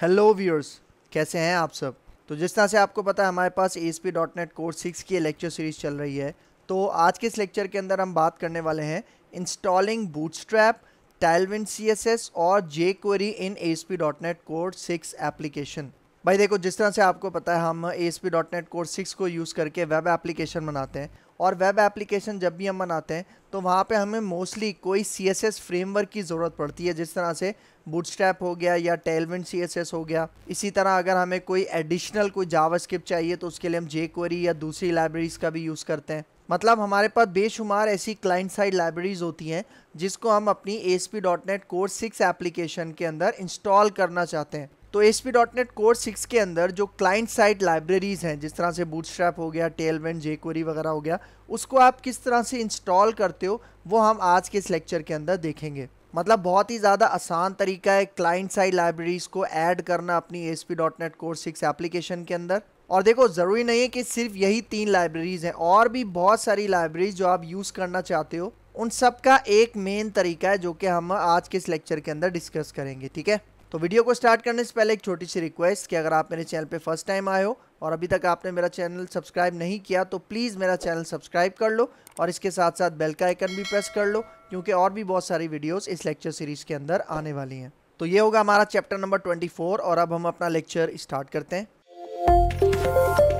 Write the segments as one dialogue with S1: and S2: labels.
S1: hello viewers कैसे हैं आप सब तो जिस तरह से आपको पता है हमारे पास A dot net core six की लेक्चर सीरीज़ चल रही है तो आज के इस लेक्चर के अंदर हम बात करने वाले हैं installing Bootstrap Tailwind C S S और jQuery in A dot net core six application भाई देखो जिस तरह से आपको पता है हम A dot net core six को यूज़ करके वेब एप्लीकेशन बनाते हैं और वेब एप्लीकेशन जब भी हम बनाते हैं तो वहाँ पे हमें मोस्टली कोई सी एस एस फ्रेमवर्क की ज़रूरत पड़ती है जिस तरह से बूटस्ट्रैप हो गया या टेलवेंट सी एस एस हो गया इसी तरह अगर हमें कोई एडिशनल कोई जावा चाहिए तो उसके लिए हम जे क्वेरी या दूसरी लाइब्रेरीज़ का भी यूज़ करते हैं मतलब हमारे पास बेशुमार ऐसी क्लाइंट साइड लाइब्रेरीज़ होती हैं जिसको हम अपनी S P dot net core six application के अंदर इंस्टॉल करना चाहते हैं तो S P dot net core six के अंदर जो क्लाइंट साइड लाइब्रेरीज़ हैं जिस तरह से बूटस्ट्रैप हो गया टेलवेंट जेक्वेरी वगैरह हो गया उसको आप किस तरह से इंस्टॉल करते हो वो हम आज के इस लेक्चर के अंदर देखेंगे मतलब बहुत ही ज़्यादा आसान तरीका है क्लाइंट साइड लाइब्रेरीज़ को ऐड करना अपनी S P dot net core six application के अंदर और देखो ज़रूरी नहीं है कि सिर्फ यही तीन लाइब्रेरीज़ हैं और भी बहुत सारी लाइब्रेरीज जो आप यूज़ करना चाहते हो उन सब का एक मेन तरीका है जो कि हम आज के इस लेक्चर के अंदर डिस्कस करेंगे ठीक है तो वीडियो को स्टार्ट करने से पहले एक छोटी सी रिक्वेस्ट कि अगर आप मेरे चैनल पे फर्स्ट टाइम आए हो और अभी तक आपने मेरा चैनल सब्सक्राइब नहीं किया तो प्लीज़ मेरा चैनल सब्सक्राइब कर लो और इसके साथ साथ बेल का आइकन भी प्रेस कर लो क्योंकि और भी बहुत सारी वीडियोज़ इस लेक्चर सीरीज़ के अंदर आने वाली हैं तो ये होगा हमारा चैप्टर नंबर ट्वेंटी और अब हम अपना लेक्चर स्टार्ट करते हैं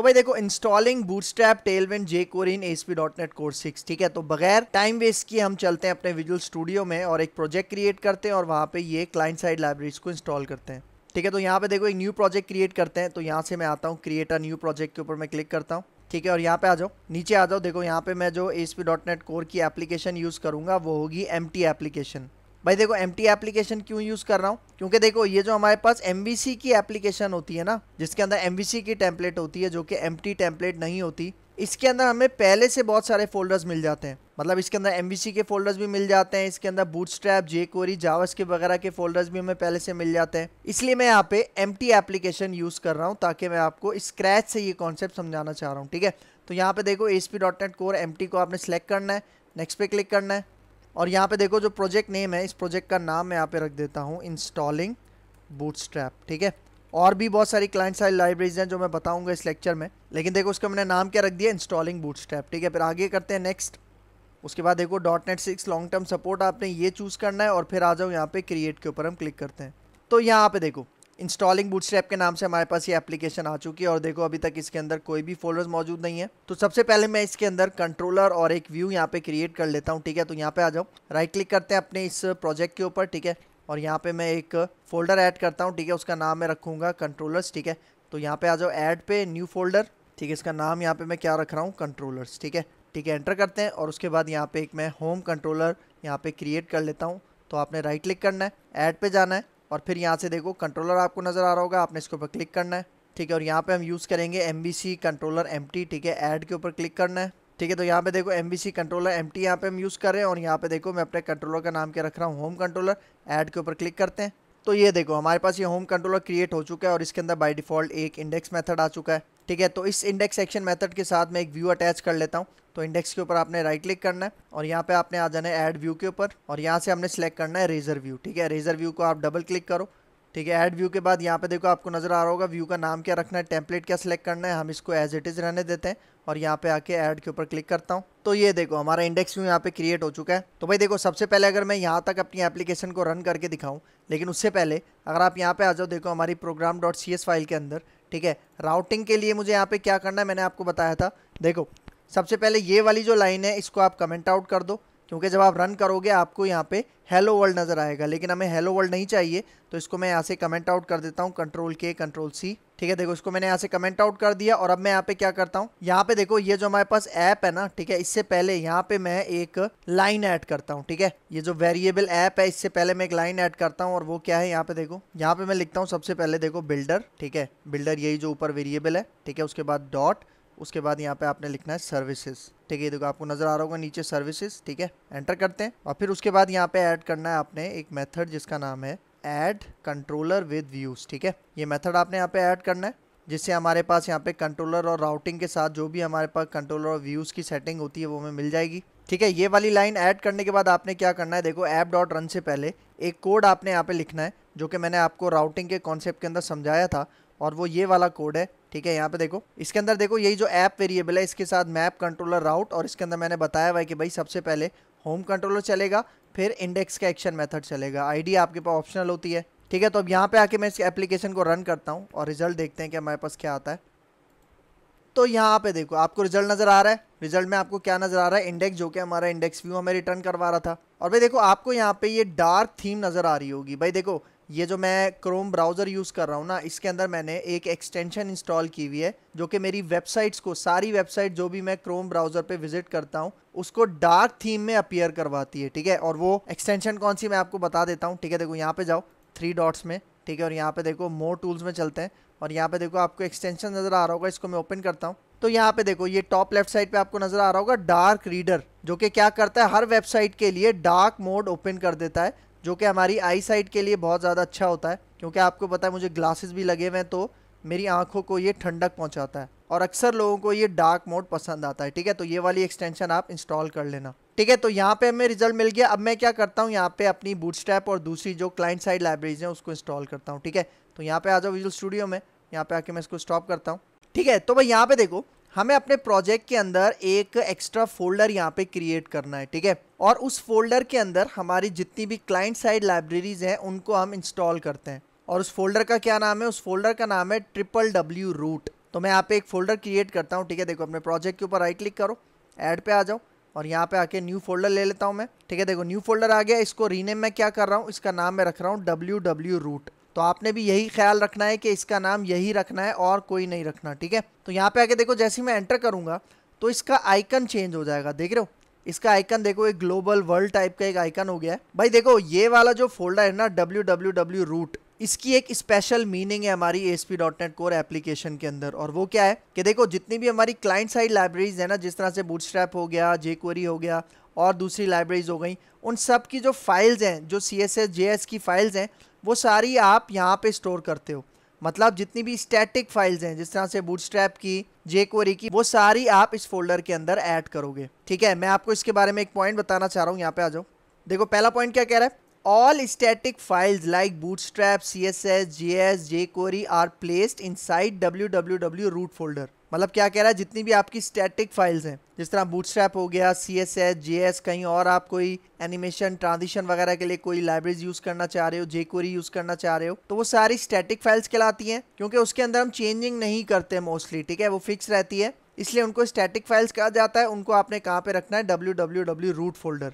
S1: तो भाई देखो installing Bootstrap Tailwind jQuery in SP dot net core six ठीक है तो बगैर टाइम वेस्ट किए हम चलते हैं अपने विजुअल स्टूडियो में और एक प्रोजेक्ट क्रिएट करते हैं और वहाँ पे ये क्लाइंट साइड लाइब्रेरीज को इंस्टॉल करते हैं ठीक है तो यहाँ पे देखो एक न्यू प्रोजेक्ट क्रिएट करते हैं तो यहाँ से मैं आता हूँ क्रिएट न्यू प्रोजेक्ट के ऊपर मैं क्लिक करता हूँ ठीक है और यहाँ पे आ जाओ नीचे आ जाओ देखो यहाँ पे मैं जो S P dot net core की एप्लीकेशन यूज़ करूँगा वो होगी एम टी एप्लीकेशन भाई देखो एम एप्लीकेशन क्यों यूज़ कर रहा हूँ क्योंकि देखो ये जो हमारे पास एम की एप्लीकेशन होती है ना जिसके अंदर एम की टेम्पलेट होती है जो कि एम टेम्पलेट नहीं होती इसके अंदर हमें पहले से बहुत सारे फोल्डर्स मिल जाते हैं मतलब इसके अंदर एम के फोल्डर्स भी मिल जाते हैं इसके अंदर बूट स्ट्रैप जे कोरी जावस के वगैरह के फोल्डर्स भी हमें पहले से मिल जाते हैं इसलिए मैं यहाँ पे एम एप्लीकेशन यूज़ कर रहा हूँ ताकि मैं आपको स्क्रैच से ये कॉन्सेप्ट समझाना चाह रहा हूँ ठीक है तो यहाँ पे देखो S P dot net core M को आपने सेलेक्ट करना है नेक्स्ट पे क्लिक करना है और यहाँ पे देखो जो प्रोजेक्ट नेम है इस प्रोजेक्ट का नाम मैं यहाँ पे रख देता हूँ इंस्टॉलिंग बूटस्ट्रैप ठीक है और भी बहुत सारी क्लाइंट साइड लाइब्रेरीज हैं जो मैं बताऊंगा इस लेक्चर में लेकिन देखो उसका मैंने नाम क्या रख दिया इंस्टॉलिंग बूटस्ट्रैप ठीक है फिर आगे करते हैं नेक्स्ट उसके बाद देखो dot net six long term support आपने ये चूज़ करना है और फिर आ जाओ यहाँ पे क्रिएट के ऊपर हम क्लिक करते हैं तो यहाँ पे देखो इंस्टॉलिंग बूटस्ट्रैप के नाम से हमारे पास ये एप्लीकेशन आ चुकी है और देखो अभी तक इसके अंदर कोई भी फोल्डर्स मौजूद नहीं है तो सबसे पहले मैं इसके अंदर कंट्रोलर और एक व्यू यहाँ पे क्रिएट कर लेता हूँ ठीक है तो यहाँ पे आ जाओ राइट क्लिक करते हैं अपने इस प्रोजेक्ट के ऊपर ठीक है और यहाँ पे मैं एक फोल्डर ऐड करता हूँ ठीक है उसका नाम मैं रखूँगा कंट्रोलर्स ठीक है तो यहाँ पे आ जाओ ऐड पे न्यू फोल्डर ठीक है इसका नाम यहाँ पे मैं क्या रख रहा हूँ कंट्रोलर्स ठीक है ठीक है एंटर करते हैं और उसके बाद यहाँ पे एक मैं होम कंट्रोलर यहाँ पे क्रिएट कर लेता हूँ तो आपने राइट क्लिक करना है ऐड पे जाना है और फिर यहाँ से देखो कंट्रोलर आपको नज़र आ रहा होगा आपने इसके ऊपर क्लिक करना है ठीक है और यहाँ पे हम यूज़ करेंगे एम कंट्रोलर एम ठीक है ऐड के ऊपर क्लिक करना है ठीक है तो यहाँ पे देखो एम कंट्रोलर एम टी यहाँ पर हम यूज़ कर रहे हैं और यहाँ पे देखो मैं अपने कंट्रोलर का नाम क्या रख रहा हूँ होम कंट्रोलर ऐड के ऊपर क्लिक करते हैं तो ये देखो हमारे पास ये होम कंट्रोलर क्रिएट हो चुका है और इसके अंदर बाई डिफ़ॉल्ट एक इंडेक्स मैथड आ चुका है ठीक है तो इस इंडेक्स एक्शन मैथड के साथ मैं एक व्यू अटैच कर लेता हूँ तो इंडेक्स के ऊपर आपने राइट क्लिक करना है और यहाँ पे आपने आ जाना है ऐड व्यू के ऊपर और यहाँ से हमने सेलेक्ट करना है रेजर व्यू ठीक है रेजर व्यू को आप डबल क्लिक करो ठीक है ऐड व्यू के बाद यहाँ पे देखो आपको नज़र आ रहा होगा व्यू का नाम क्या रखना है टेम्पलेट क्या सिलेक्ट करना है हम इसको एज इट इज़ रहने देते हैं और यहाँ पे आके ऐड के ऊपर क्लिक करता हूँ तो ये देखो हमारा इंडेक्स व्यू यहाँ पे क्रिएट हो चुका है तो भाई देखो सबसे पहले अगर मैं यहाँ तक अपनी एप्लीकेशन को रन करके दिखाऊँ लेकिन उससे पहले अगर आप यहाँ पर आ जाओ देखो हमारी program dot C S file के अंदर ठीक है राउटिंग के लिए मुझे यहाँ पे क्या करना है मैंने आपको बताया था देखो सबसे पहले ये वाली जो लाइन है इसको आप कमेंट आउट कर दो क्योंकि जब आप रन करोगे आपको यहाँ पे हेलो वर्ल्ड नज़र आएगा लेकिन हमें हेलो वर्ल्ड नहीं चाहिए तो इसको मैं यहाँ से कमेंट आउट कर देता हूँ कंट्रोल के कंट्रोल सी ठीक है देखो इसको मैंने यहाँ से कमेंट आउट कर दिया और अब मैं यहाँ पे क्या करता हूँ यहाँ पे देखो ये जो हमारे पास ऐप है ना ठीक है इससे पहले यहाँ पे मैं एक लाइन ऐड करता हूँ ठीक है ये जो वेरिएबल ऐप है इससे पहले मैं एक लाइन ऐड करता हूँ और वो क्या है यहाँ पे देखो यहाँ पे मैं लिखता हूँ सबसे पहले देखो बिल्डर ठीक है बिल्डर यही जो ऊपर वेरिएबल है ठीक है उसके बाद डॉट उसके बाद यहाँ पे आपने लिखना है सर्विसेज ठीक है देखो आपको नजर आ रहा होगा नीचे सर्विसेज ठीक है एंटर करते हैं और फिर उसके बाद यहाँ पे ऐड करना है आपने एक मेथड जिसका नाम है ऐड कंट्रोलर विद व्यूज ठीक है ये मेथड आपने यहाँ पे ऐड करना है जिससे हमारे पास यहाँ पे कंट्रोलर और राउटिंग के साथ जो भी हमारे पास कंट्रोलर और व्यूज़ की सेटिंग होती है वो हमें मिल जाएगी ठीक है ये वाली लाइन ऐड करने के बाद आपने क्या करना है देखो ऐप डॉट रन से पहले एक कोड आपने यहाँ पे लिखना है जो कि मैंने आपको राउटिंग के कॉन्सेप्ट के अंदर समझाया था और वो ये वाला कोड है ठीक है यहाँ पे देखो इसके अंदर देखो यही जो ऐप वेरिएबल है इसके साथ मैप कंट्रोलर राउट और इसके अंदर मैंने बताया हुआ है कि भाई सबसे पहले होम कंट्रोलर चलेगा फिर इंडेक्स का एक्शन मेथड चलेगा आईडी आपके पास ऑप्शनल होती है ठीक है तो अब यहाँ पे आके मैं इस एप्लीकेशन को रन करता हूँ और रिजल्ट देखते हैं कि हमारे पास क्या आता है तो यहाँ पे देखो आपको रिजल्ट नज़र आ रहा है रिजल्ट में आपको क्या नज़र आ रहा है इंडेक्स जो कि हमारा इंडेक्स व्यू हमें रिटर्न करवा रहा था और भाई देखो आपको यहाँ पे ये डार्क थीम नज़र आ रही होगी भाई देखो ये जो मैं क्रोम ब्राउज़र यूज़ कर रहा हूँ ना इसके अंदर मैंने एक एक्सटेंशन इंस्टॉल की हुई है जो कि मेरी वेबसाइट्स को सारी वेबसाइट जो भी मैं क्रोम ब्राउज़र पे विजिट करता हूँ उसको डार्क थीम में अपियर करवाती है ठीक है और वो एक्सटेंशन कौन सी मैं आपको बता देता हूँ ठीक है देखो यहाँ पर जाओ थ्री डॉट्स में ठीक है और यहाँ पर देखो मोर टूल्स में चलते हैं और यहाँ पर देखो आपको एक्सटेंशन नज़र आ रहा होगा इसको मैं ओपन करता हूँ तो यहाँ पे देखो ये टॉप लेफ्ट साइड पे आपको नजर आ रहा होगा डार्क रीडर जो कि क्या करता है हर वेबसाइट के लिए डार्क मोड ओपन कर देता है जो कि हमारी आई साइट के लिए बहुत ज़्यादा अच्छा होता है क्योंकि आपको पता है मुझे ग्लासेस भी लगे हुए हैं तो मेरी आंखों को ये ठंडक पहुंचाता है और अक्सर लोगों को ये डार्क मोड पसंद आता है ठीक है तो ये वाली एक्सटेंशन आप इंस्टॉल कर लेना ठीक है तो यहाँ पे हमें रिजल्ट मिल गया अब मैं क्या करता हूँ यहाँ पे अपनी बूट और दूसरी जो क्लाइंट साइड लाइब्रेरीज हैं उसको इंस्टॉल करता हूँ ठीक है तो यहाँ पे आ जाओ विजुअल स्टूडियो में यहाँ पे आके मैं इसको स्टॉप करता हूँ ठीक है तो भाई यहाँ पे देखो हमें अपने प्रोजेक्ट के अंदर एक एक्स्ट्रा फोल्डर यहाँ पे क्रिएट करना है ठीक है और उस फोल्डर के अंदर हमारी जितनी भी क्लाइंट साइड लाइब्रेरीज़ हैं उनको हम इंस्टॉल करते हैं और उस फोल्डर का क्या नाम है उस फोल्डर का नाम है ट्रिपल डब्ल्यू रूट तो मैं यहाँ पे एक फोल्डर क्रिएट करता हूँ ठीक है देखो अपने प्रोजेक्ट के ऊपर राइट क्लिक करो ऐड पे आ जाओ और यहाँ पे आके न्यू फोल्डर ले लेता हूँ मैं ठीक है देखो न्यू फोल्डर आ गया इसको रीनेम मैं क्या कर रहा हूँ इसका नाम मैं रख रहा हूँ डब्ल्यू डब्ल्यू रूट तो आपने भी यही ख्याल रखना है कि इसका नाम यही रखना है और कोई नहीं रखना ठीक है तो यहाँ पे आके देखो जैसे मैं एंटर करूँगा तो इसका आइकन चेंज हो जाएगा देख रहे हो इसका आइकन देखो एक ग्लोबल वर्ल्ड टाइप का एक आइकन हो गया है भाई देखो ये वाला जो फोल्डर है ना डब्ल्यू डब्ल्यू डब्ल्यू रूट इसकी एक स्पेशल मीनिंग है हमारी S P dot net core application के अंदर और वो क्या है कि देखो जितनी भी हमारी क्लाइंट साइड लाइब्रेरीज है ना जिस तरह से बूटस्ट्रैप हो गया जेक्वेरी हो गया और दूसरी लाइब्रेरीज हो गई उन सब की जो फाइल्स हैं जो C S S J S की फाइल्स हैं वो सारी आप यहाँ पे स्टोर करते हो मतलब जितनी भी स्टैटिक फाइल्स हैं जिस तरह से बूटस्ट्रैप की कोरी की वो सारी आप इस फोल्डर के अंदर ऐड करोगे ठीक है मैं आपको इसके बारे में एक पॉइंट बताना चाह रहा हूँ यहाँ पे आ जाओ देखो पहला पॉइंट क्या कह रहा है all static files like Bootstrap C S S J S J jQuery are placed inside W W W root folder मतलब क्या कह रहा है जितनी भी आपकी स्टैटिक फाइल्स हैं जिस तरह बूटस्ट्रैप हो गया C S S J S कहीं और आप कोई एनिमेशन ट्रांजिशन वगैरह के लिए कोई लाइब्रेरीज यूज़ करना चाह रहे हो जे कोरी यूज़ करना चाह रहे हो तो वो सारी स्टैटिक फाइल्स कहलाती हैं क्योंकि उसके अंदर हम चेंजिंग नहीं करते मोस्टली ठीक है वो फिक्स रहती है इसलिए उनको स्टैटिक फाइल्स कहा जाता है उनको आपने कहाँ पर रखना है W W W root folder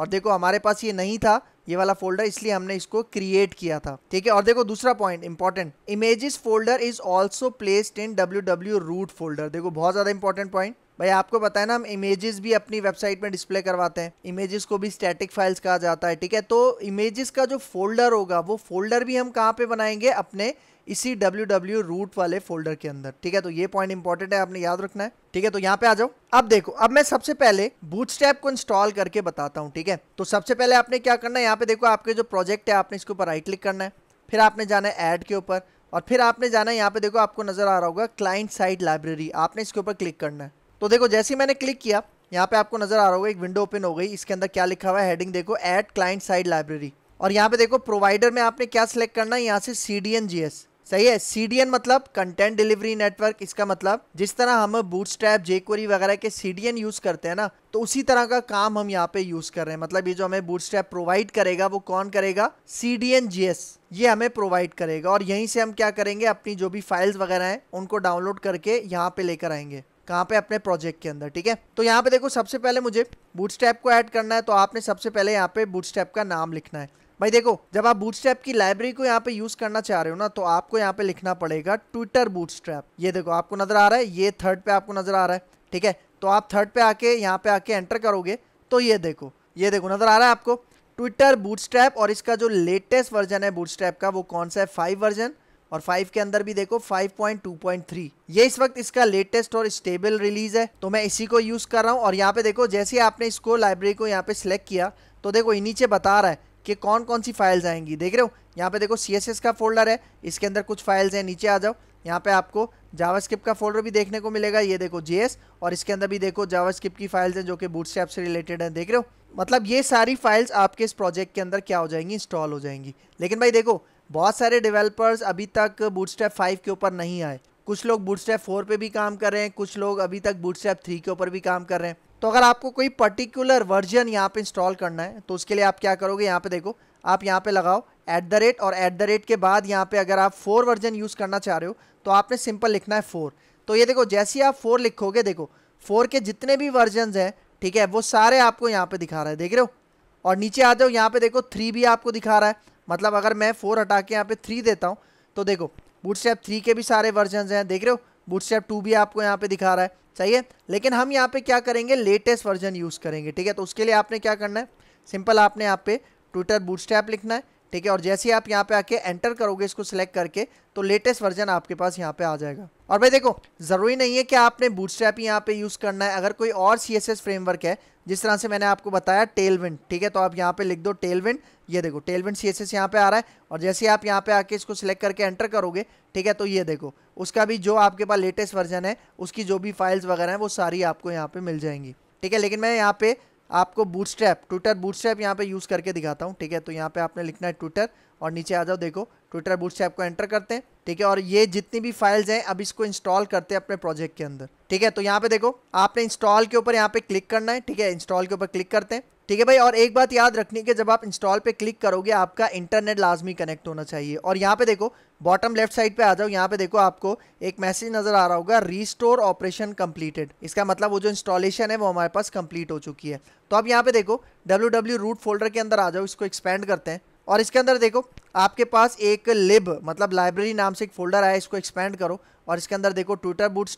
S1: और देखो हमारे पास ये नहीं था ये वाला फोल्डर इसलिए हमने इसको क्रिएट किया था ठीक है और देखो दूसरा point important images folder is also placed in W W root folder देखो बहुत ज़्यादा इंपॉर्टेंट पॉइंट भाई आपको पता है ना हम इमेजेस भी अपनी वेबसाइट में डिस्प्ले करवाते हैं इमेजेस को भी स्टैटिक फाइल्स कहा जाता है ठीक है तो इमेजेस का जो फोल्डर होगा वो फोल्डर भी हम कहाँ पे बनाएंगे अपने इसी डब्ल्यू डब्ल्यू रूट वाले फोल्डर के अंदर ठीक है तो ये पॉइंट इंपॉर्टेंट है आपने याद रखना है ठीक है तो यहाँ पे आ जाओ अब देखो अब मैं सबसे पहले बूटस्ट्रैप को इंस्टॉल करके बताता हूँ ठीक है तो सबसे पहले आपने क्या करना है यहाँ पे देखो आपके जो प्रोजेक्ट है आपने इसके ऊपर राइट क्लिक करना है फिर आपने जाना है ऐड के ऊपर और फिर आपने जाना है यहाँ पे देखो आपको नजर आ रहा होगा क्लाइंट साइड लाइब्रेरी आपने इसके ऊपर क्लिक करना है तो देखो जैसे मैंने क्लिक किया यहाँ पे आपको नजर आ रहा होगा एक विंडो ओपन हो गई इसके अंदर क्या लिखा हुआ है हेडिंग देखो एट क्लाइंट साइड लाइब्रेरी और यहाँ पे देखो प्रोवाइडर में आपने क्या सिलेक्ट करना है यहाँ से C D N J S सही है सीडीएन मतलब कंटेंट डिलीवरी नेटवर्क इसका मतलब जिस तरह हम बूटस्ट्रैप जेक्वरी वगैरह के सीडीएन यूज करते हैं ना तो उसी तरह का काम हम यहाँ पे यूज कर रहे हैं मतलब ये जो हमें बूटस्ट्रैप प्रोवाइड करेगा वो कौन करेगा सीडीएन जीएस ये हमें प्रोवाइड करेगा और यहीं से हम क्या करेंगे अपनी जो भी फाइल्स वगैरह हैं उनको डाउनलोड करके यहाँ पे लेकर आएंगे कहाँ पे अपने प्रोजेक्ट के अंदर ठीक है तो यहाँ पे देखो सबसे पहले मुझे बूटस्टैप को ऐड करना है तो आपने सबसे पहले यहाँ पे बूटस्टैप का नाम लिखना है भाई देखो जब आप बूटस्ट्रैप की लाइब्रेरी को यहाँ पे यूज करना चाह रहे हो ना तो आपको यहाँ पे लिखना पड़ेगा ट्विटर बूटस्ट्रैप ये देखो आपको नजर आ रहा है ये थर्ड पे आपको नजर आ रहा है ठीक है तो आप थर्ड पे आके यहाँ पे आके एंटर करोगे तो ये देखो ये देखो नजर आ रहा है आपको ट्विटर बूटस्ट्रैप और इसका जो लेटेस्ट वर्जन है बूटस्ट्रैप का वो कौन सा है फाइव वर्जन और फाइव के अंदर भी देखो five point point two three ये इस वक्त इसका लेटेस्ट और स्टेबल रिलीज है तो मैं इसी को यूज कर रहा हूँ और यहाँ पे देखो जैसे आपने इसको लाइब्रेरी को यहाँ पे सिलेक्ट किया तो देखो नीचे बता रहा है कि कौन कौन सी फाइल्स आएंगी देख रहे हो यहाँ पे देखो सी का फोल्डर है इसके अंदर कुछ फाइल्स हैं नीचे आ जाओ यहाँ पे आपको जावास्क्रिप्ट का फोल्डर भी देखने को मिलेगा ये देखो एस और इसके अंदर भी देखो जावास्क्रिप्ट की फाइल्स हैं जो कि स्टैप से रिलेटेड हैं देख रहे हो मतलब ये सारी फाइल्स आपके इस प्रोजेक्ट के अंदर क्या हो जाएंगी इंस्टॉल हो जाएंगी लेकिन भाई देखो बहुत सारे डेवलपर्स अभी तक बूटस्ट्रैप फाइव के ऊपर नहीं आए कुछ लोग स्टैप फोर पे भी काम कर रहे हैं कुछ लोग अभी तक स्टैप थ्री के ऊपर भी काम कर रहे हैं तो अगर आपको कोई पर्टिकुलर वर्जन यहाँ पे इंस्टॉल करना है तो उसके लिए आप क्या करोगे यहाँ पे देखो आप यहाँ पे लगाओ एट द रेट और एट द रेट के बाद यहाँ पे अगर आप फोर वर्जन यूज़ करना चाह रहे हो तो आपने सिंपल लिखना है फोर तो ये देखो जैसे ही आप फोर लिखोगे देखो फोर के जितने भी वर्जन हैं ठीक है वो सारे आपको यहाँ पे दिखा रहा है देख रहे हो और नीचे आ जाओ यहाँ पे देखो थ्री भी आपको दिखा रहा है मतलब अगर मैं फोर हटा के यहाँ पे थ्री देता हूँ तो देखो बूट स्टेप थ्री के भी सारे वर्जन हैं देख रहे हो बूट स्टेप टू भी आपको यहाँ पे दिखा रहा है सही है लेकिन हम यहाँ पे क्या करेंगे लेटेस्ट वर्जन यूज़ करेंगे ठीक है तो उसके लिए आपने क्या करना है सिंपल आपने यहाँ पे ट्विटर बूट लिखना है ठीक है और जैसे ही आप यहाँ पे आके एंटर करोगे इसको सिलेक्ट करके तो लेटेस्ट वर्जन आपके पास यहाँ पे आ जाएगा और भाई देखो ज़रूरी नहीं है कि आपने बूटस्ट्रैप ही यहाँ पे यूज़ करना है अगर कोई और सी फ्रेमवर्क है जिस तरह से मैंने आपको बताया टेलविंड ठीक है तो आप यहाँ पे लिख दो टेलविंड ये देखो टेलविंड सी एस यहाँ पे आ रहा है और जैसे ही आप यहाँ पे आके इसको सिलेक्ट करके एंटर करोगे ठीक है तो ये देखो उसका भी जो आपके पास लेटेस्ट वर्जन है उसकी जो भी फाइल्स वगैरह हैं वो सारी आपको यहाँ पे मिल जाएंगी ठीक है लेकिन मैं यहाँ पे आपको बूटस्ट्रैप ट्विटर बूटस्ट्रैप यहाँ पे यूज़ करके दिखाता हूँ ठीक है तो यहाँ पे आपने लिखना है ट्विटर और नीचे आ जाओ देखो ट्विटर बूटस्ट्रैप को एंटर करते हैं ठीक है और ये जितनी भी फाइल्स हैं अब इसको इंस्टॉल करते हैं अपने प्रोजेक्ट के अंदर ठीक है तो यहाँ पे देखो आपने इंस्टॉल के ऊपर यहाँ पे क्लिक करना है ठीक है इंस्टॉल के ऊपर क्लिक करते हैं ठीक है भाई और एक बात याद रखनी कि जब आप इंस्टॉल पे क्लिक करोगे आपका इंटरनेट लाजमी कनेक्ट होना चाहिए और यहाँ पे देखो बॉटम लेफ्ट साइड पे आ जाओ यहाँ पे देखो आपको एक मैसेज नज़र आ रहा होगा रीस्टोर ऑपरेशन कंप्लीटेड इसका मतलब वो जो इंस्टॉलेशन है वो हमारे पास कंप्लीट हो चुकी है तो अब यहाँ पे देखो डब्ल्यू डब्ल्यू रूट फोल्डर के अंदर आ जाओ इसको एक्सपेंड करते हैं और इसके अंदर देखो आपके पास एक लिब मतलब लाइब्रेरी नाम से एक फोल्डर आया इसको एक्सपेंड करो और इसके अंदर देखो ट्विटर बूट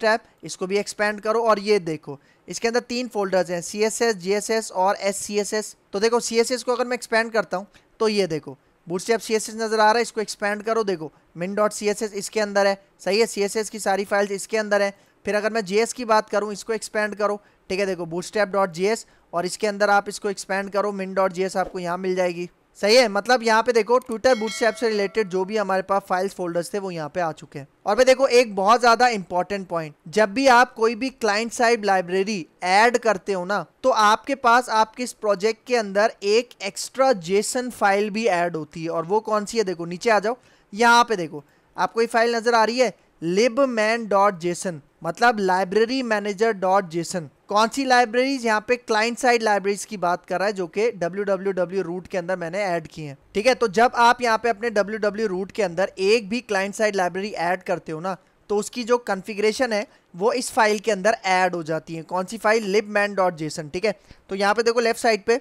S1: इसको भी एक्सपेंड करो और ये देखो इसके अंदर तीन फोल्डर्स हैं C S S G S S और एस सी एस एस तो देखो सी एस एस को अगर मैं एक्सपेंड करता हूँ तो ये देखो Bootstrap C S S नज़र आ रहा है इसको एक्सपेंड करो देखो मिन डॉट सी एस एस इसके अंदर है सही है सी एस एस की सारी फाइल्स इसके अंदर है फिर अगर मैं जी एस की बात करूँ इसको एक्सपेंड करो ठीक है देखो Bootstrap dot J S और इसके अंदर आप इसको एक्सपेंड करो मिन डॉट जी एस आपको यहाँ मिल जाएगी सही है मतलब यहाँ पे देखो ट्विटर बूटस्ट्रैप से रिलेटेड जो भी हमारे पास फाइल्स फोल्डर्स थे वो यहाँ पे आ चुके हैं और भाई देखो एक बहुत ज्यादा इंपॉर्टेंट पॉइंट जब भी आप कोई भी क्लाइंट साइड लाइब्रेरी ऐड करते हो ना तो आपके पास आपके इस प्रोजेक्ट के अंदर एक एक्स्ट्रा जेसन फाइल भी ऐड होती है और वो कौन सी है देखो नीचे आ जाओ यहाँ पे देखो आपको ये फाइल नजर आ रही है लिब डॉट जेसन मतलब लाइब्रेरी मैनेजर डॉट जेसन कौन सी लाइब्रेरीज यहाँ पे क्लाइंट साइड लाइब्रेरीज की बात कर रहा है जो कि डब्ल्यू डब्ल्यू डब्ल्यू रूट के अंदर मैंने ऐड की हैं ठीक है तो जब आप यहाँ पे अपने डब्ल्यू डब्ल्यू रूट के अंदर एक भी क्लाइंट साइड लाइब्रेरी ऐड करते हो ना तो उसकी जो कन्फिग्रेशन है वो इस फाइल के अंदर ऐड हो जाती है कौन सी फाइल मैन डॉट जेसन ठीक है तो यहाँ पे देखो लेफ्ट साइड पे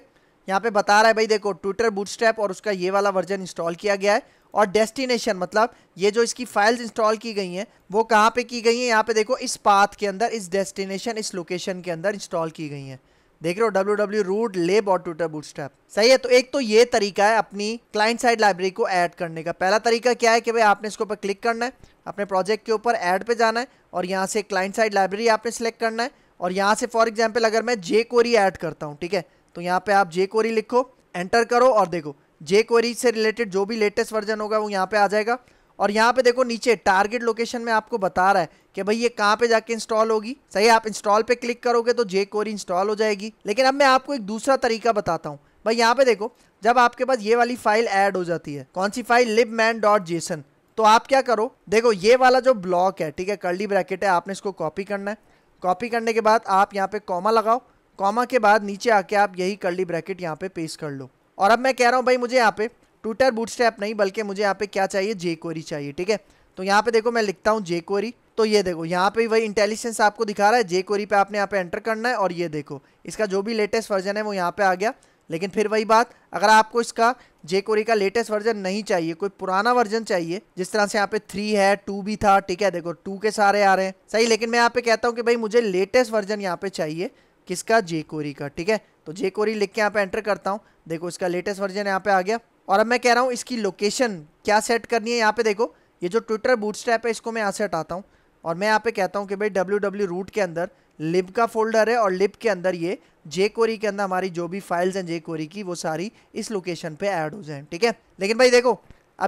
S1: यहाँ पे बता रहा है भाई देखो ट्विटर बूटस्ट्रैप और उसका ये वाला वर्जन इंस्टॉल किया गया है और डेस्टिनेशन मतलब ये जो इसकी फाइल्स इंस्टॉल की गई हैं वो कहाँ पे की गई हैं यहाँ पे देखो इस पाथ के अंदर इस डेस्टिनेशन इस लोकेशन के अंदर इंस्टॉल की गई हैं देख रहे हो डब्ल्यू डब्ल्यू रूट लेब और ट्विटर बूटस्ट्रैप सही है तो एक तो ये तरीका है अपनी क्लाइंट साइड लाइब्रेरी को ऐड करने का पहला तरीका क्या है कि भाई आपने इसके ऊपर क्लिक करना है अपने प्रोजेक्ट के ऊपर ऐड पे जाना है और यहाँ से क्लाइंट साइड लाइब्रेरी आपने सेलेक्ट करना है और यहाँ से फॉर एग्जाम्पल अगर मैं जे कोरी ऐड करता हूँ ठीक है तो यहाँ पे आप जे कोरी लिखो एंटर करो और देखो जे क्वेरी से रिलेटेड जो भी लेटेस्ट वर्जन होगा वो यहाँ पे आ जाएगा और यहाँ पे देखो नीचे टारगेट लोकेशन में आपको बता रहा है कि भाई ये कहाँ पे जाके इंस्टॉल होगी सही आप इंस्टॉल पे क्लिक करोगे तो जे कोरी इंस्टॉल हो जाएगी लेकिन अब मैं आपको एक दूसरा तरीका बताता हूँ भाई यहाँ पे देखो जब आपके पास ये वाली फाइल ऐड हो जाती है कौन सी फाइल मैन डॉट जेसन तो आप क्या करो देखो ये वाला जो ब्लॉक है ठीक है कर्ली ब्रैकेट है आपने इसको कॉपी करना है कॉपी करने के बाद आप यहाँ पे कॉमा लगाओ कॉमा के बाद नीचे आके आप यही करली ब्रैकेट यहाँ पे पेश कर लो और अब मैं कह रहा हूँ भाई मुझे यहाँ पे ट्विटर बूटस्ट्रैप नहीं बल्कि मुझे यहाँ पे क्या चाहिए जे क्वेरी चाहिए ठीक है तो यहाँ पे देखो मैं लिखता हूँ जे कोरी तो ये देखो यहाँ पे वही इंटेलिजेंस आपको दिखा रहा है जे कोरी पे आपने यहाँ पे एंटर करना है और ये देखो इसका जो भी लेटेस्ट वर्जन है वो यहाँ पे आ गया लेकिन फिर वही बात अगर आपको इसका जे कोरी का लेटेस्ट वर्जन नहीं चाहिए कोई पुराना वर्जन चाहिए जिस तरह से यहाँ पे थ्री है टू भी था ठीक है देखो टू के सारे आ रहे हैं सही लेकिन मैं यहाँ पे कहता हूँ कि भाई मुझे लेटेस्ट वर्जन यहाँ पे चाहिए किसका जे कोरी का ठीक है तो जे कोरी लिख के यहाँ पे एंटर करता हूँ देखो इसका लेटेस्ट वर्जन यहाँ पे आ गया और अब मैं कह रहा हूँ इसकी लोकेशन क्या सेट करनी है यहाँ पे देखो ये जो ट्विटर बूटस्ट्रैप है इसको मैं यहाँ से हटाता हूँ और मैं यहाँ पे कहता हूँ कि भाई डब्ल्यू डब्ल्यू रूट के अंदर लिब का फोल्डर है और लिब के अंदर ये जे कोरी के अंदर हमारी जो भी फाइल्स हैं जे कोरी की वो सारी इस लोकेशन पे ऐड हो जाए ठीक है लेकिन भाई देखो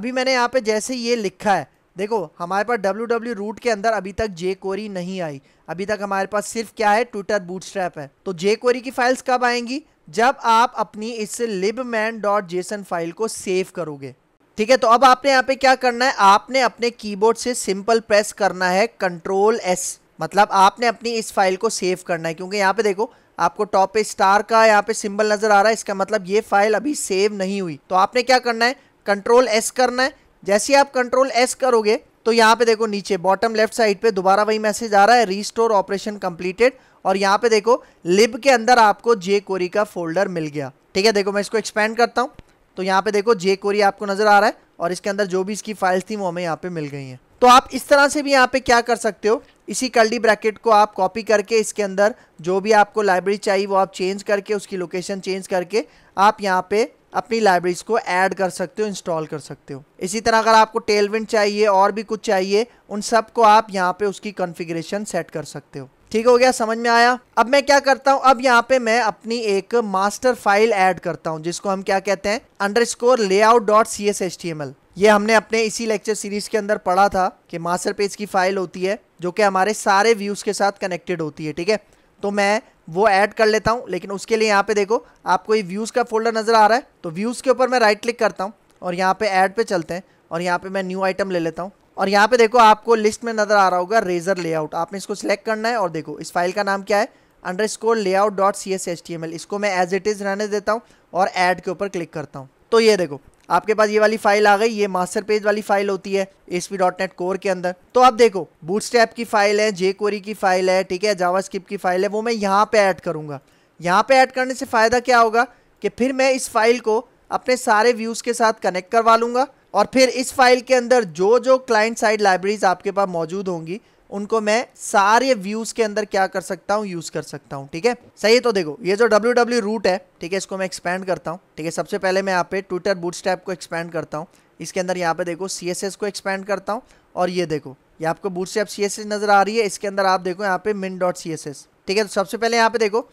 S1: अभी मैंने यहाँ पे जैसे ये लिखा है देखो हमारे पास डब्ल्यू डब्ल्यू रूट के अंदर अभी तक जे कोरी नहीं आई अभी तक हमारे पास सिर्फ क्या है ट्विटर बूटस्ट्रैप है तो जे कोरी की फाइल्स कब आएंगी जब आप अपनी इस लिबमैन डॉट जेसन फाइल को सेव करोगे ठीक है तो अब आपने यहाँ पे क्या करना है आपने अपने कीबोर्ड से सिंपल प्रेस करना है कंट्रोल एस मतलब आपने अपनी इस फाइल को सेव करना है क्योंकि यहाँ पे देखो आपको टॉप पे स्टार का यहाँ पे सिंबल नजर आ रहा है इसका मतलब ये फाइल अभी सेव नहीं हुई तो आपने क्या करना है कंट्रोल एस करना है जैसे आप कंट्रोल एस करोगे तो यहाँ पे देखो नीचे बॉटम लेफ्ट साइड पे दोबारा वही मैसेज आ रहा है रीस्टोर ऑपरेशन कंप्लीटेड और यहाँ पे देखो लिब के अंदर आपको जे कोरी का फोल्डर मिल गया ठीक है देखो मैं इसको एक्सपेंड करता हूँ तो यहाँ पे देखो जे कोरी आपको नजर आ रहा है और इसके अंदर जो भी इसकी फाइल्स थी वो हमें यहाँ पे मिल गई हैं तो आप इस तरह से भी यहाँ पे क्या कर सकते हो इसी कल्डी ब्रैकेट को आप कॉपी करके इसके अंदर जो भी आपको लाइब्रेरी चाहिए वो आप चेंज करके उसकी लोकेशन चेंज करके आप यहाँ पे अपनी लाइब्रेरीज को ऐड कर सकते हो इंस्टॉल कर सकते हो इसी तरह अगर आपको टेलविंड चाहिए और भी कुछ चाहिए उन सब को आप यहाँ पे उसकी कॉन्फ़िगरेशन सेट कर सकते हो ठीक हो गया समझ में आया अब मैं क्या करता हूँ अब यहाँ पे मैं अपनी एक मास्टर फाइल ऐड करता हूँ जिसको हम क्या कहते हैं underscore layout dot C S H T M L ये हमने अपने इसी लेक्चर सीरीज के अंदर पढ़ा था कि मास्टर पेज की फाइल होती है जो कि हमारे सारे व्यूज के साथ कनेक्टेड होती है ठीक है तो मैं वो ऐड कर लेता हूँ लेकिन उसके लिए यहाँ पे देखो आपको ये व्यूज़ का फोल्डर नज़र आ रहा है तो व्यूज़ के ऊपर मैं राइट क्लिक करता हूँ और यहाँ पे ऐड पे चलते हैं और यहाँ पे मैं न्यू आइटम ले लेता हूँ और यहाँ पे देखो आपको लिस्ट में नज़र आ रहा होगा रेजर लेआउट आपने इसको सिलेक्ट करना है और देखो इस फाइल का नाम क्या है underscore layout dot C S H T M L इसको मैं एज इट इज़ रहने देता हूँ और ऐड के ऊपर क्लिक करता हूँ तो ये देखो आपके पास ये वाली फाइल आ गई ये मास्टर पेज वाली फाइल होती है एस कोर के अंदर तो आप देखो बूटस्टैप की फाइल है जे की फाइल है ठीक है जावा की फाइल है वो मैं यहाँ पे ऐड करूँगा यहाँ पे ऐड करने से फ़ायदा क्या होगा कि फिर मैं इस फाइल को अपने सारे व्यूज़ के साथ कनेक्ट करवा लूँगा और फिर इस फाइल के अंदर जो जो क्लाइंट साइड लाइब्रेरीज आपके पास मौजूद होंगी उनको मैं सारे व्यूज के अंदर क्या कर सकता हूँ यूज कर सकता हूँ ठीक है सही तो देखो ये जो डब्ल्यू डब्ल्यू रूट है ठीक है इसको मैं एक्सपेंड करता हूँ ठीक है सबसे पहले मैं यहाँ पे ट्विटर स्टैप को एक्सपेंड करता हूँ इसके अंदर यहाँ पे देखो सी को एक्सपेंड करता हूँ और ये देखो ये आपको स्टैप सी नज़र आ रही है इसके अंदर आप देखो यहाँ पे मिन डॉट सी ठीक है तो सबसे पहले यहाँ पे देखो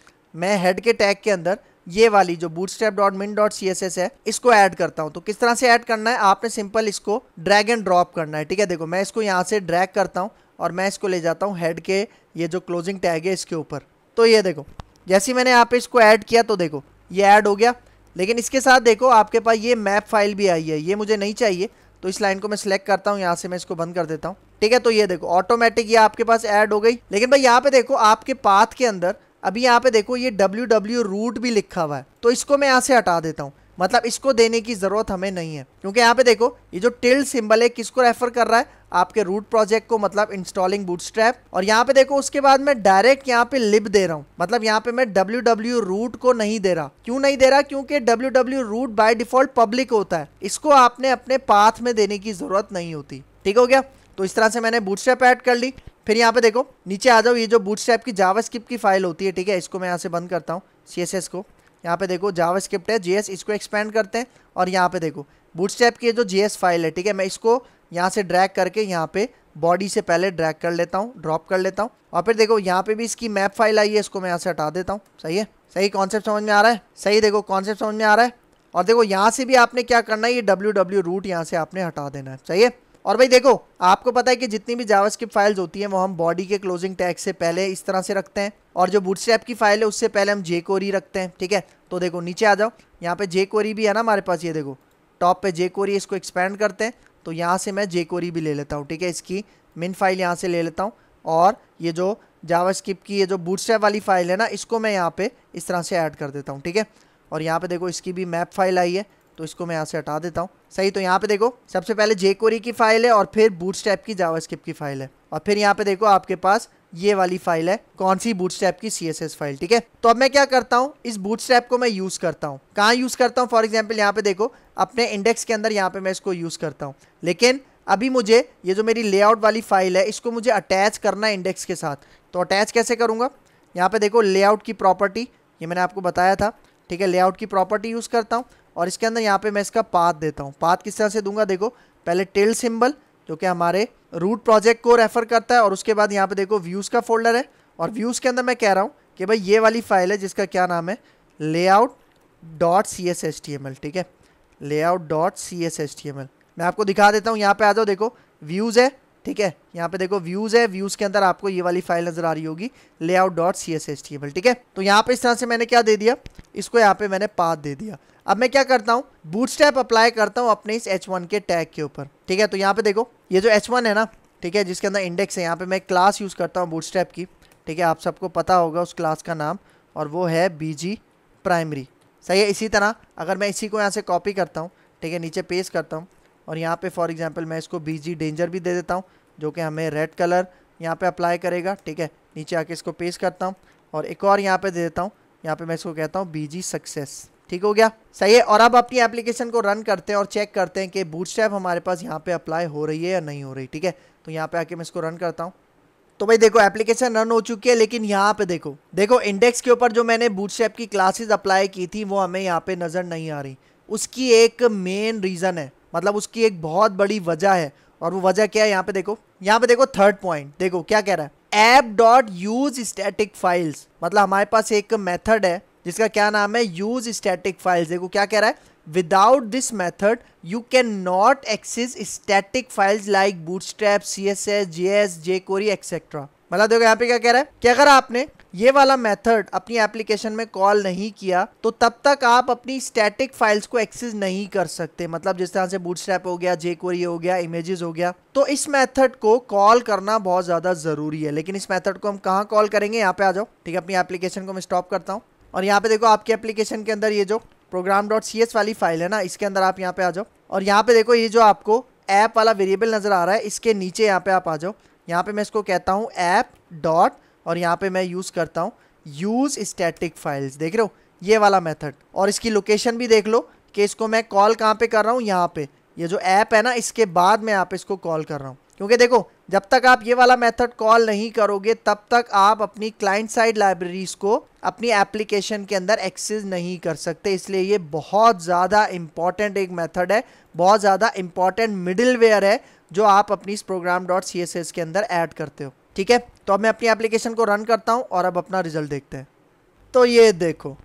S1: मैं हेड के टैग के अंदर ये वाली जो strap dot min dot C S S है इसको ऐड करता हूँ तो किस तरह से ऐड करना है आपने सिंपल इसको ड्रैग एंड ड्रॉप करना है ठीक है देखो मैं इसको यहाँ से ड्रैग करता हूँ और मैं इसको ले जाता हूँ हेड के ये जो क्लोजिंग टैग है इसके ऊपर तो ये देखो जैसे मैंने यहाँ पे इसको ऐड किया तो देखो ये ऐड हो गया लेकिन इसके साथ देखो आपके पास ये मैप फाइल भी आई है ये मुझे नहीं चाहिए तो इस लाइन को मैं सिलेक्ट करता हूँ यहाँ से मैं इसको बंद कर देता हूँ ठीक है तो ये देखो ऑटोमेटिक ये आपके पास ऐड हो गई लेकिन भाई यहाँ पे देखो आपके पाथ के अंदर अभी यहाँ पे देखो ये डब्ल्यू डब्ल्यू रूट भी लिखा हुआ है तो इसको मैं यहाँ से हटा देता हूँ मतलब इसको देने की ज़रूरत हमें नहीं है क्योंकि यहाँ पे देखो ये जो टिल सिंबल है किसको रेफर कर रहा है आपके रूट प्रोजेक्ट को मतलब इंस्टॉलिंग बूटस्ट्रैप और यहाँ पे देखो उसके बाद मैं डायरेक्ट यहाँ पे लिब दे रहा हूँ मतलब यहाँ पे मैं डब्ल्यू डब्ल्यू रूट को नहीं दे रहा क्यों नहीं दे रहा क्योंकि W W root by default public होता है इसको आपने अपने पाथ में देने की ज़रूरत नहीं होती ठीक हो गया तो इस तरह से मैंने बूटस्ट्रैप ऐड कर ली फिर यहाँ पे देखो नीचे आ जाओ ये जो बूटस्ट्रैप की जावास्क्रिप्ट की फाइल होती है ठीक है इसको मैं यहाँ से बंद करता हूँ सी को यहाँ पे देखो जावा स्क्रिप्ट है जीएस इसको एक्सपेंड करते हैं और यहाँ पे देखो स्टैप की जो जीएस फाइल है ठीक है मैं इसको यहाँ से ड्रैग करके यहाँ पे बॉडी से पहले ड्रैग कर लेता हूँ ड्रॉप कर लेता हूँ और फिर देखो यहाँ पे भी इसकी मैप फाइल आई है इसको मैं यहाँ से हटा देता हूँ सही है सही कॉन्सेप्ट समझ में आ रहा है सही देखो कॉन्सेप्ट समझ में आ रहा है और देखो यहाँ से भी आपने क्या करना है ये डब्ल्यू डब्ल्यू रूट यहाँ से आपने हटा देना है सही है और भाई देखो आपको पता है कि जितनी भी जावास्क्रिप्ट फाइल्स होती हैं वो हम बॉडी के क्लोजिंग टैग से पहले इस तरह से रखते हैं और जो बूटस्ट्रैप की फाइल है उससे पहले हम जे कोरी रखते हैं ठीक है तो देखो नीचे आ जाओ यहाँ पे जे कोरी भी है ना हमारे पास ये देखो टॉप पे जे कोरी इसको एक्सपेंड करते हैं तो यहाँ से मैं जे कोरी भी ले लेता हूँ ठीक है इसकी मिन फाइल यहाँ से ले लेता हूँ और ये जो जावास्क्रिप्ट की ये जो बूटस्ट्रैप वाली फाइल है ना इसको मैं यहाँ पे इस तरह से ऐड कर देता हूँ ठीक है और यहाँ पर देखो इसकी भी मैप फाइल आई है तो इसको मैं यहाँ से हटा देता हूँ सही तो यहाँ पे देखो सबसे पहले जेकोरी की फाइल है और फिर बूट की जावास्क्रिप्ट की फाइल है और फिर यहाँ पे देखो आपके पास ये वाली फाइल है कौन सी स्टैप की सी फाइल ठीक है तो अब मैं क्या करता हूँ इस स्टैप को मैं यूज करता हूँ कहाँ यूज करता हूँ फॉर एग्जाम्पल यहाँ पे देखो अपने इंडेक्स के अंदर यहाँ पे मैं इसको यूज करता हूँ लेकिन अभी मुझे ये जो मेरी लेआउट वाली फाइल है इसको मुझे अटैच करना है इंडेक्स के साथ तो अटैच कैसे करूँगा यहाँ पे देखो लेआउट की प्रॉपर्टी ये मैंने आपको बताया था ठीक है लेआउट की प्रॉपर्टी यूज़ करता हूँ और इसके अंदर यहाँ पे मैं इसका पाथ देता हूँ पाथ किस तरह से दूंगा देखो पहले टेल सिंबल जो कि हमारे रूट प्रोजेक्ट को रेफर करता है और उसके बाद यहाँ पे देखो व्यूज़ का फोल्डर है और व्यूज़ के अंदर मैं कह रहा हूँ कि भाई ये वाली फाइल है जिसका क्या नाम है layout dot C S S T M L ठीक है layout dot C S S T M L मैं आपको दिखा देता हूँ यहाँ पे आ जाओ देखो व्यूज़ है ठीक है यहाँ पे देखो व्यूज़ है व्यूज़ के अंदर आपको ये वाली फाइल नज़र आ रही होगी layout dot C S S T M L ठीक है तो यहाँ पे इस तरह से मैंने क्या दे दिया इसको यहाँ पे मैंने पाथ दे दिया अब मैं क्या करता हूँ बूट स्टैप अप्लाई करता हूँ अपने इस एच के टैग के ऊपर ठीक है तो यहाँ पे देखो ये जो एच है ना ठीक है जिसके अंदर इंडेक्स है यहाँ पे मैं क्लास यूज़ करता हूँ बूट स्टैप की ठीक है आप सबको पता होगा उस क्लास का नाम और वो है बी प्राइमरी सही है इसी तरह अगर मैं इसी को यहाँ से कॉपी करता हूँ ठीक है नीचे पेस्ट करता हूँ और यहाँ पे फॉर एग्जांपल मैं इसको बी डेंजर भी दे देता हूँ जो कि हमें रेड कलर यहाँ पे अप्लाई करेगा ठीक है नीचे आके इसको पेस्ट करता हूँ और एक और यहाँ पे दे देता हूँ यहाँ पे मैं इसको कहता हूँ बी सक्सेस ठीक हो गया सही है और अब अपनी एप्लीकेशन को रन करते हैं और चेक करते हैं कि बूटस्ट्रैप हमारे पास यहाँ पे अप्लाई हो रही है या नहीं हो रही ठीक है तो यहाँ पे आके मैं इसको रन करता हूँ तो भाई देखो एप्लीकेशन रन हो चुकी है लेकिन यहाँ पे देखो देखो इंडेक्स के ऊपर जो मैंने बूटस्ट्रैप की क्लासेस अप्लाई की थी वो हमें यहाँ पे नज़र नहीं आ रही उसकी एक मेन रीज़न है मतलब उसकी एक बहुत बड़ी वजह है और वो वजह क्या है यहाँ पे देखो यहाँ पे देखो थर्ड पॉइंट देखो क्या कह रहा है app dot use static files मतलब हमारे पास एक मेथड है जिसका क्या नाम है यूज स्टैटिक फाइल्स देखो क्या कह रहा है without this method you cannot access C S S bootstrap S J query etcetera मतलब देखो यहाँ पे क्या कह रहा है कि अगर आपने ये वाला मेथड अपनी एप्लीकेशन में कॉल नहीं किया तो तब तक आप अपनी स्टैटिक फाइल्स को एक्सेस नहीं कर सकते मतलब जिस तरह से बूटस्ट्रैप हो गया जे कोरी हो गया इमेजेस हो गया तो इस मेथड को कॉल करना बहुत ज़्यादा ज़रूरी है लेकिन इस मेथड को हम कहाँ कॉल करेंगे यहाँ पे आ जाओ ठीक है अपनी एप्लीकेशन को मैं स्टॉप करता हूँ और यहाँ पे देखो आपके एप्लीकेशन के अंदर ये जो प्रोग्राम डॉट सी एस वाली फाइल है ना इसके अंदर आप यहाँ पे आ जाओ और यहाँ पे देखो ये जो आपको ऐप वाला वेरिएबल नज़र आ रहा है इसके नीचे यहाँ पे आप आ जाओ यहाँ पे मैं इसको कहता हूँ ऐप डॉट और यहाँ पे मैं यूज़ करता हूँ यूज़ स्टैटिक फाइल्स देख रहे हो ये वाला मेथड और इसकी लोकेशन भी देख लो कि इसको मैं कॉल कहाँ पे कर रहा हूँ यहाँ पे ये जो ऐप है ना इसके बाद मैं यहाँ पे इसको कॉल कर रहा हूँ क्योंकि देखो जब तक आप ये वाला मेथड कॉल नहीं करोगे तब तक आप अपनी क्लाइंट साइड लाइब्रेरीज को अपनी एप्लीकेशन के अंदर एक्सेस नहीं कर सकते इसलिए ये बहुत ज़्यादा इम्पॉर्टेंट एक मेथड है बहुत ज़्यादा इम्पॉर्टेंट मिडिल वेयर है जो आप अपनी इस program dot C S S के अंदर ऐड करते हो ठीक है तो अब मैं अपनी एप्लीकेशन को रन करता हूँ और अब अपना रिजल्ट देखते हैं तो ये देखो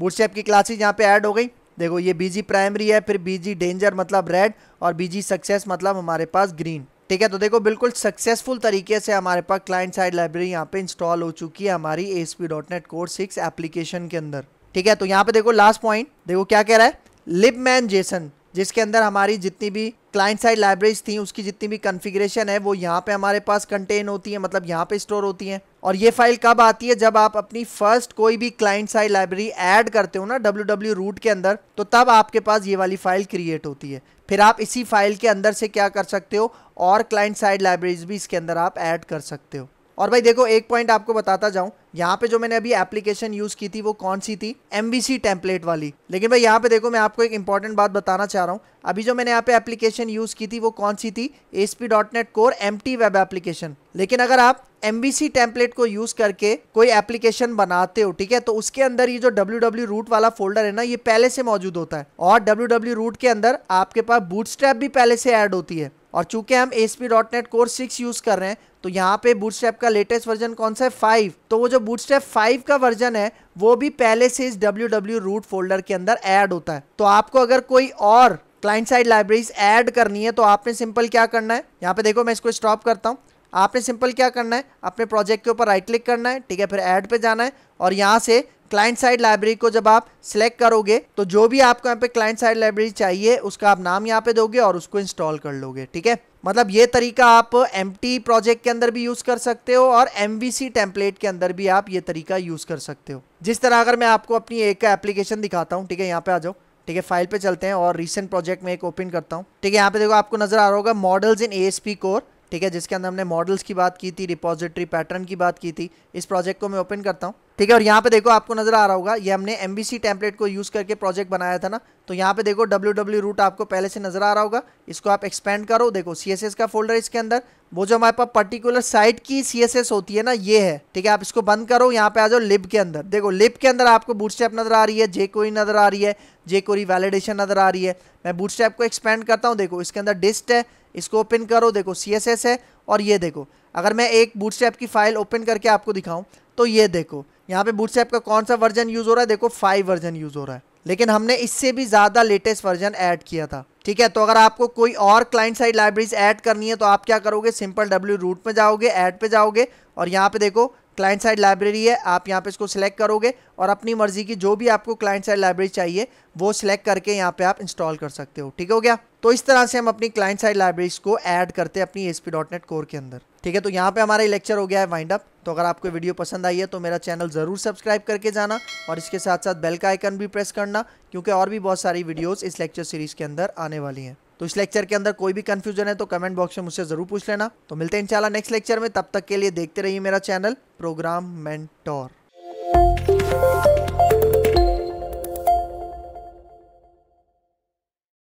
S1: बूटस्टेप की क्लासेज यहाँ पे ऐड हो गई देखो ये बीजी प्राइमरी है फिर बीजी डेंजर मतलब रेड और बीजी सक्सेस मतलब हमारे पास ग्रीन ठीक है तो देखो बिल्कुल सक्सेसफुल तरीके से हमारे पास क्लाइंट साइड लाइब्रेरी यहाँ पे इंस्टॉल हो चुकी है हमारी A S P dot net core six application के अंदर ठीक है तो यहाँ पे देखो लास्ट पॉइंट देखो क्या कह रहा है लिपमैन जेसन जिसके अंदर हमारी जितनी भी क्लाइंट साइड लाइब्रेरीज थी उसकी जितनी भी कन्फिग्रेशन है वो यहाँ पे हमारे पास कंटेन होती है मतलब यहाँ पे स्टोर होती है और ये फाइल कब आती है जब आप अपनी फर्स्ट कोई भी क्लाइंट साइड लाइब्रेरी ऐड करते हो ना डब्ल्यू डब्ल्यू रूट के अंदर तो तब आपके पास ये वाली फाइल क्रिएट होती है फिर आप इसी फाइल के अंदर से क्या कर सकते हो और क्लाइंट साइड लाइब्रेरीज भी इसके अंदर आप ऐड कर सकते हो और भाई देखो एक पॉइंट आपको बताता जाऊं यहाँ पे जो मैंने अभी एप्लीकेशन यूज की थी वो कौन सी थी एमबीसी टेम्पलेट वाली लेकिन भाई यहाँ पे देखो मैं आपको एक इंपॉर्टेंट बात बताना चाह रहा हूँ अभी जो मैंने यहाँ पे एप्लीकेशन यूज की थी वो कौन सी थी S P dot net core empty web application लेकिन अगर आप एमबीसी टेम्पलेट को यूज करके कोई एप्लीकेशन बनाते हो ठीक है तो उसके अंदर ये जो डब्ल्यू डब्ल्यू रूट वाला फोल्डर है ना ये पहले से मौजूद होता है और डब्ल्यू डब्ल्यू रूट के अंदर आपके पास बूटस्ट्रैप भी पहले से एड होती है और चूंकि हम S P dot net core six use कर रहे हैं तो यहाँ पे बूटस्टेप का लेटेस्ट वर्जन कौन सा है फाइव तो वो जो बूटस्टेप फाइव का वर्जन है वो भी पहले से इस डब्ल्यू डब्ल्यू रूट फोल्डर के अंदर ऐड होता है तो आपको अगर कोई और क्लाइंट साइड लाइब्रेरीज ऐड करनी है तो आपने सिंपल क्या करना है यहाँ पे देखो मैं इसको स्टॉप करता हूँ आपने सिंपल क्या करना है अपने प्रोजेक्ट के ऊपर राइट क्लिक करना है ठीक है फिर ऐड पे जाना है और यहाँ से क्लाइंट साइड लाइब्रेरी को जब आप सिलेक्ट करोगे तो जो भी आपको यहाँ पे क्लाइंट साइड लाइब्रेरी चाहिए उसका आप नाम यहाँ पे दोगे और उसको इंस्टॉल कर लोगे ठीक है मतलब ये तरीका आप एम प्रोजेक्ट के अंदर भी यूज़ कर सकते हो और एम टेम्पलेट के अंदर भी आप ये तरीका यूज़ कर सकते हो जिस तरह अगर मैं आपको अपनी एक एप्लीकेशन दिखाता हूँ ठीक है यहाँ पे आ जाओ ठीक है फाइल पे चलते हैं और रिसेंट प्रोजेक्ट में एक ओपन करता हूँ ठीक है यहाँ पे देखो आपको नजर आ रहा होगा मॉडल्स इन ए कोर ठीक है जिसके अंदर हमने मॉडल्स की बात की थी रिपोजिटरी पैटर्न की बात की थी इस प्रोजेक्ट को मैं ओपन करता हूँ ठीक है और यहाँ पे देखो आपको नजर आ रहा होगा ये हमने एम टेम्पलेट को यूज़ करके प्रोजेक्ट बनाया था ना तो यहाँ पे देखो डब्ल्यू रूट आपको पहले से नजर आ रहा होगा इसको आप एक्सपेंड करो देखो सी का फोल्डर इसके अंदर वो जो हमारे पास पर्टिकुलर साइट की सी होती है ना ये है ठीक है आप इसको बंद करो यहाँ पे आ जाओ लिप के अंदर देखो लिप के अंदर आपको बूट नजर आ रही है जे कोई नजर आ रही है जे कोई वैलिडेशन नजर आ रही है मैं बूट को एक्सपेंड करता हूँ देखो इसके अंदर डिस्ट है इसको ओपन करो देखो सी है और ये देखो अगर मैं एक बूटस्ट्रैप की फाइल ओपन करके आपको दिखाऊं तो ये देखो यहाँ पे स्टैप का कौन सा वर्जन यूज़ हो रहा है देखो फाइव वर्जन यूज़ हो रहा है लेकिन हमने इससे भी ज़्यादा लेटेस्ट वर्जन ऐड किया था ठीक है तो अगर आपको कोई और क्लाइंट साइड लाइब्रेरीज ऐड करनी है तो आप क्या करोगे सिंपल डब्ल्यू रूट में जाओगे ऐड पे जाओगे और यहाँ पे देखो क्लाइंट साइड लाइब्रेरी है आप यहाँ पे इसको सिलेक्ट करोगे और अपनी मर्जी की जो भी आपको क्लाइंट साइड लाइब्रेरी चाहिए वो सिलेक्ट करके यहाँ पे आप इंस्टॉल कर सकते हो ठीक हो गया तो इस तरह से हम अपनी क्लाइंट साइड लाइब्रेरीज को ऐड करते हैं अपनी नेट कोर के अंदर ठीक है तो यहाँ पे हमारा लेक्चर हो गया है वाइंड अप तो अगर आपको वीडियो पसंद आई है तो मेरा चैनल ज़रूर सब्सक्राइब करके जाना और इसके साथ साथ बेल का आइकन भी प्रेस करना क्योंकि और भी बहुत सारी वीडियोज़ इस लेक्चर सीरीज़ के अंदर आने वाली है तो इस लेक्चर के अंदर कोई भी कन्फ्यूजन है तो कमेंट बॉक्स में मुझसे ज़रूर पूछ लेना तो मिलते हैं इंशाल्लाह नेक्स्ट लेक्चर में तब तक के लिए देखते रहिए मेरा चैनल प्रोग्राम मेंटोर